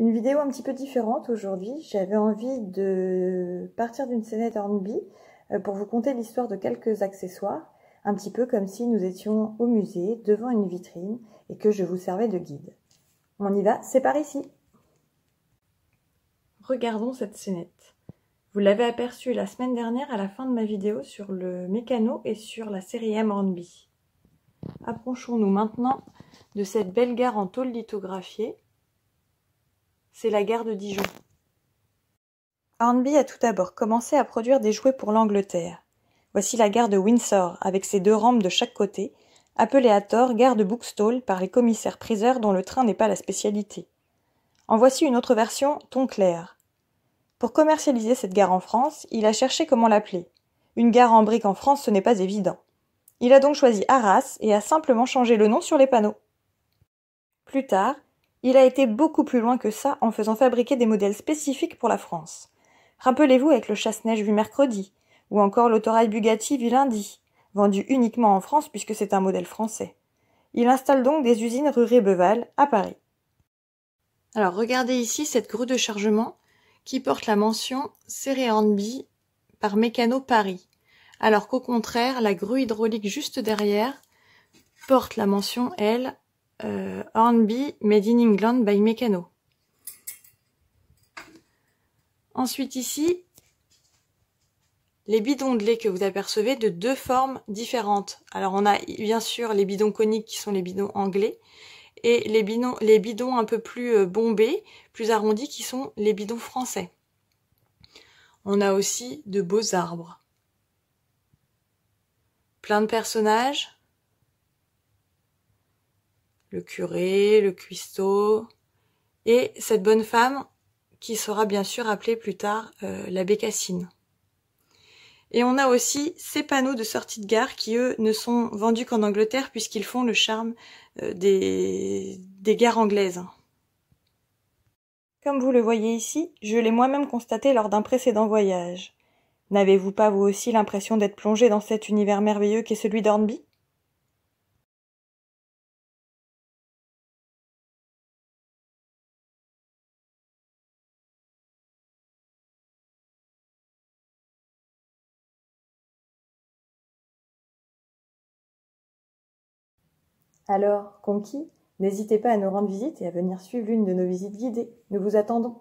Une vidéo un petit peu différente aujourd'hui. J'avais envie de partir d'une scénette Hornby euh, pour vous conter l'histoire de quelques accessoires, un petit peu comme si nous étions au musée devant une vitrine et que je vous servais de guide. On y va, c'est par ici. Regardons cette scénette. Vous l'avez aperçue la semaine dernière à la fin de ma vidéo sur le mécano et sur la série M Hornby. Approchons-nous maintenant de cette belle gare en tôle lithographiée c'est la gare de Dijon. Hornby a tout d'abord commencé à produire des jouets pour l'Angleterre. Voici la gare de Windsor, avec ses deux rampes de chaque côté, appelée à tort gare de Bookstall par les commissaires priseurs dont le train n'est pas la spécialité. En voici une autre version, ton clair. Pour commercialiser cette gare en France, il a cherché comment l'appeler. Une gare en briques en France, ce n'est pas évident. Il a donc choisi Arras et a simplement changé le nom sur les panneaux. Plus tard, il a été beaucoup plus loin que ça en faisant fabriquer des modèles spécifiques pour la France. Rappelez-vous avec le chasse-neige vu mercredi, ou encore l'autorail Bugatti vu lundi, vendu uniquement en France puisque c'est un modèle français. Il installe donc des usines rue beval à Paris. Alors regardez ici cette grue de chargement qui porte la mention B par Mécano Paris, alors qu'au contraire la grue hydraulique juste derrière porte la mention, elle, Hornby euh, Made in England by Mecano Ensuite ici, les bidons de lait que vous apercevez de deux formes différentes. Alors on a bien sûr les bidons coniques qui sont les bidons anglais et les bidons, les bidons un peu plus euh, bombés, plus arrondis qui sont les bidons français. On a aussi de beaux arbres. Plein de personnages, le curé, le cuistot, et cette bonne femme qui sera bien sûr appelée plus tard euh, la Bécassine. Et on a aussi ces panneaux de sortie de gare qui, eux, ne sont vendus qu'en Angleterre puisqu'ils font le charme euh, des... des gares anglaises. Comme vous le voyez ici, je l'ai moi-même constaté lors d'un précédent voyage. N'avez-vous pas vous aussi l'impression d'être plongé dans cet univers merveilleux qu'est celui d'Hornby Alors, conquis, n'hésitez pas à nous rendre visite et à venir suivre l'une de nos visites guidées. Nous vous attendons.